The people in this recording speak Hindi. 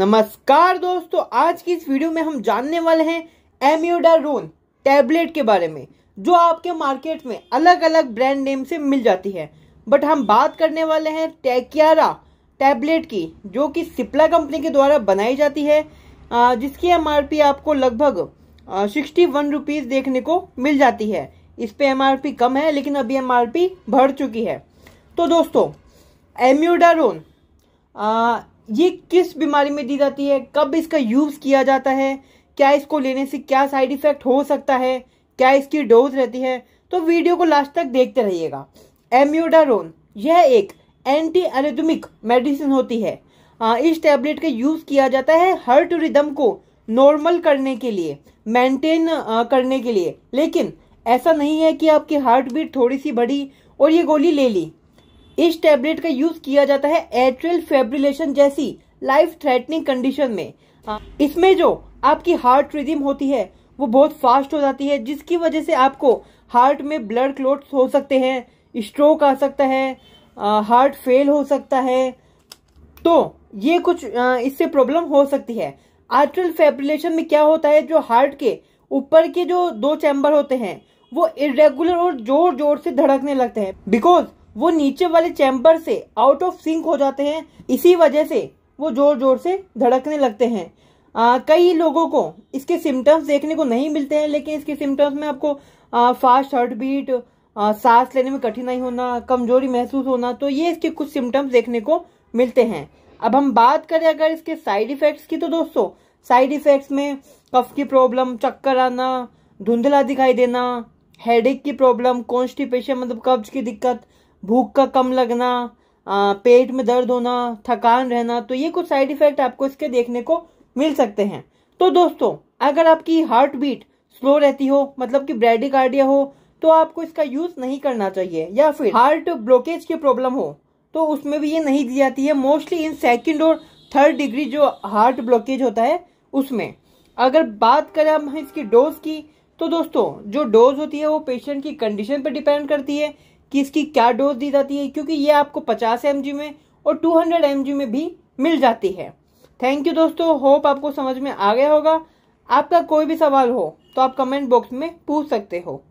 नमस्कार दोस्तों आज की इस वीडियो में हम जानने वाले हैं एम्यूडारोन टैबलेट के बारे में जो आपके मार्केट में अलग अलग ब्रांड नेम से मिल जाती है बट हम बात करने वाले हैं टैकियारा टैबलेट की जो कि सिप्ला कंपनी के द्वारा बनाई जाती है जिसकी एम आपको लगभग सिक्सटी वन देखने को मिल जाती है इस पर एम कम है लेकिन अभी एम बढ़ चुकी है तो दोस्तों एम्यूडारोन आ, ये किस बीमारी में दी जाती है कब इसका यूज़ किया जाता है क्या इसको लेने से क्या साइड इफ़ेक्ट हो सकता है क्या इसकी डोज रहती है तो वीडियो को लास्ट तक देखते रहिएगा एम्योडारोन यह एक एंटी एरेथमिक मेडिसिन होती है आ, इस टैबलेट का यूज़ किया जाता है हर्ट रिदम को नॉर्मल करने के लिए मेंटेन करने के लिए लेकिन ऐसा नहीं है कि आपकी हार्ट बीट थोड़ी सी बढ़ी और ये गोली ले ली इस टैबलेट का यूज किया जाता है एट्रियल फेब्रिलेशन जैसी लाइफ थ्रेटनिंग कंडीशन में इसमें जो आपकी हार्ट रिदिम होती है वो बहुत फास्ट हो जाती है जिसकी वजह से आपको हार्ट में ब्लड क्लोट्स हो सकते हैं स्ट्रोक आ सकता है हार्ट फेल हो सकता है तो ये कुछ इससे प्रॉब्लम हो सकती है आर्ट्रल फेब्रिलेशन में क्या होता है जो हार्ट के ऊपर के जो दो चैम्बर होते हैं वो इरेगुलर और जोर जोर से धड़कने लगते हैं बिकॉज वो नीचे वाले चैम्बर से आउट ऑफ सिंक हो जाते हैं इसी वजह से वो जोर जोर से धड़कने लगते हैं आ, कई लोगों को इसके सिम्टम्स देखने को नहीं मिलते हैं लेकिन इसके सिम्टम्स में आपको आ, फास्ट हार्ट बीट आ, सांस लेने में कठिनाई होना कमजोरी महसूस होना तो ये इसके कुछ सिम्टम्स देखने को मिलते हैं अब हम बात करें अगर इसके साइड इफेक्ट्स की तो दोस्तों साइड इफेक्ट्स में कफ की प्रॉब्लम चक्कर आना धुंधला दिखाई देना हेडेक की प्रॉब्लम कॉन्स्टिपेशन मतलब कब्ज की दिक्कत भूख का कम लगना पेट में दर्द होना थकान रहना तो ये कुछ साइड इफेक्ट आपको इसके देखने को मिल सकते हैं तो दोस्तों अगर आपकी हार्ट बीट स्लो रहती हो मतलब कि ब्रेडिकार्डिया हो तो आपको इसका यूज नहीं करना चाहिए या फिर हार्ट ब्लॉकेज की प्रॉब्लम हो तो उसमें भी ये नहीं दी जाती है मोस्टली इन सेकेंड और थर्ड डिग्री जो हार्ट ब्लॉकेज होता है उसमें अगर बात करें हम इसकी डोज की तो दोस्तों जो डोज होती है वो पेशेंट की कंडीशन पर डिपेंड करती है कि इसकी क्या डोज दी जाती है क्योंकि ये आपको पचास एम में और टू हंड्रेड में भी मिल जाती है थैंक यू दोस्तों होप आपको समझ में आ गया होगा आपका कोई भी सवाल हो तो आप कमेंट बॉक्स में पूछ सकते हो